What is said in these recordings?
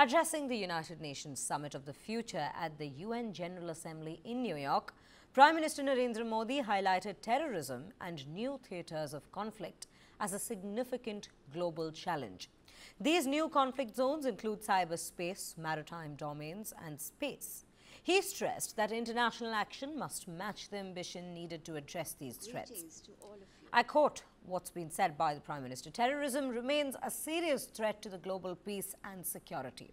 Addressing the United Nations Summit of the Future at the UN General Assembly in New York, Prime Minister Narendra Modi highlighted terrorism and new theatres of conflict as a significant global challenge. These new conflict zones include cyberspace, maritime domains and space. He stressed that international action must match the ambition needed to address these threats. I quote what's been said by the Prime Minister. Terrorism remains a serious threat to the global peace and security.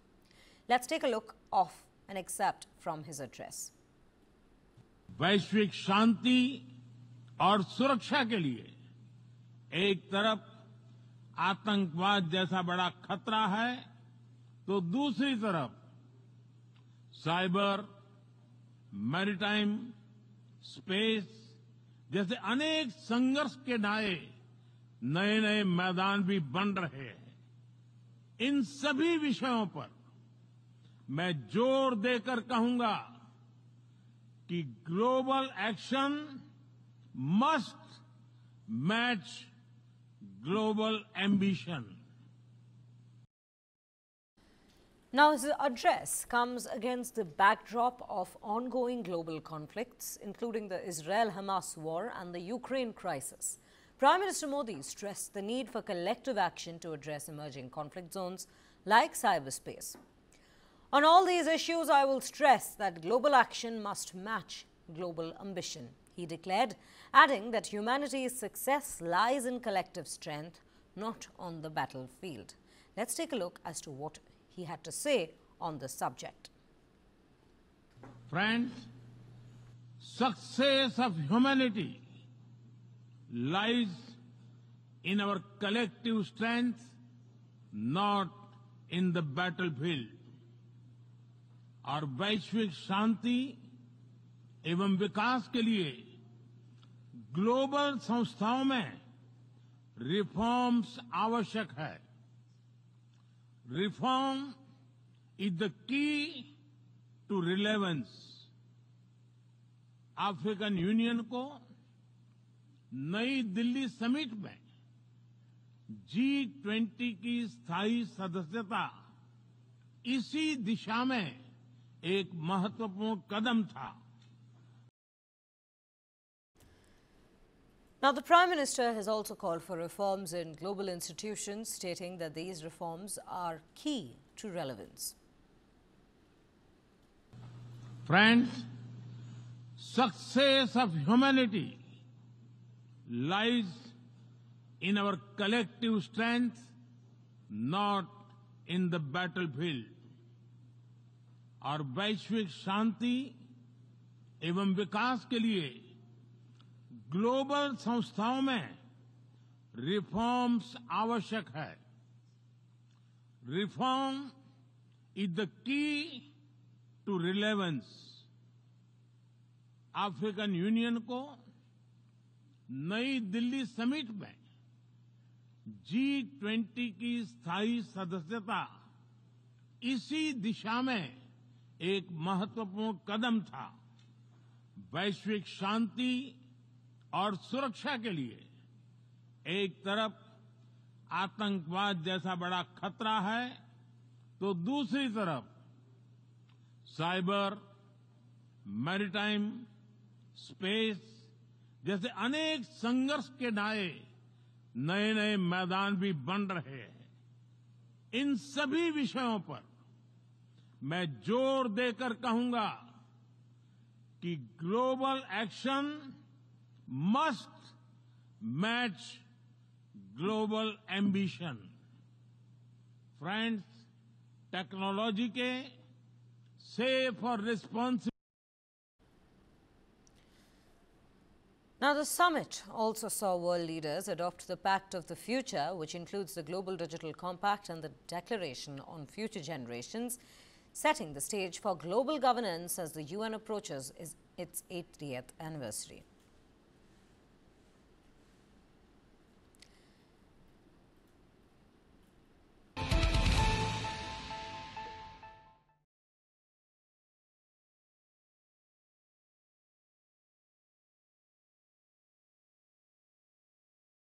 Let's take a look off an excerpt from his address. वैश्विक शांति और सुरक्षा के लिए एक तरफ आतंकवाद जैसा बड़ा खतरा है तो दूसरी तरफ साइबर मैरिटाइम स्पेस जैसे अनेक संघर्ष के नाये नए नए मैदान भी बन रहे हैं इन सभी विषयों पर मैं जोर देकर कहूंगा कि global action must match global ambition Now, his address comes against the backdrop of ongoing global conflicts, including the Israel-Hamas war and the Ukraine crisis. Prime Minister Modi stressed the need for collective action to address emerging conflict zones like cyberspace. On all these issues, I will stress that global action must match global ambition, he declared, adding that humanity's success lies in collective strength, not on the battlefield. Let's take a look as to what he had to say on the subject. Friends, success of humanity lies in our collective strength, not in the battlefield. Our वैश्विक शांति even विकास के लिए global संस्थाओं में reforms आवश्यक reform is the key to relevance. African union को New Delhi summit में G twenty की स्थायी सदस्यता इसी दिशा में एक महत्वपूर्ण कदम था Now, the Prime Minister has also called for reforms in global institutions, stating that these reforms are key to relevance. Friends, success of humanity lies in our collective strength, not in the battlefield. Our वैश्विक shanti even विकास ke liye. Global संस्थाओं में reforms आवश्यक है reform is the key to relevance African union को New Delhi summit में G twenty की स्थायी सदस्यता इसी दिशा में एक महत्वपूर्ण कदम था वैश्विक शांति और सुरक्षा के लिए एक तरफ आतंकवाद जैसा बड़ा खतरा है तो दूसरी तरफ साइबर मैरिटाइम स्पेस जैसे अनेक संघर्ष के नाये नए नए मैदान भी बन रहे हैं इन सभी विषयों पर मैं जोर देकर कहूंगा कि global action must match global ambition. Friends, technology के for और Now, the summit also saw world leaders adopt the Pact of the Future, which includes the Global Digital Compact and the Declaration on Future Generations, setting the stage for global governance as the UN approaches its 80th anniversary.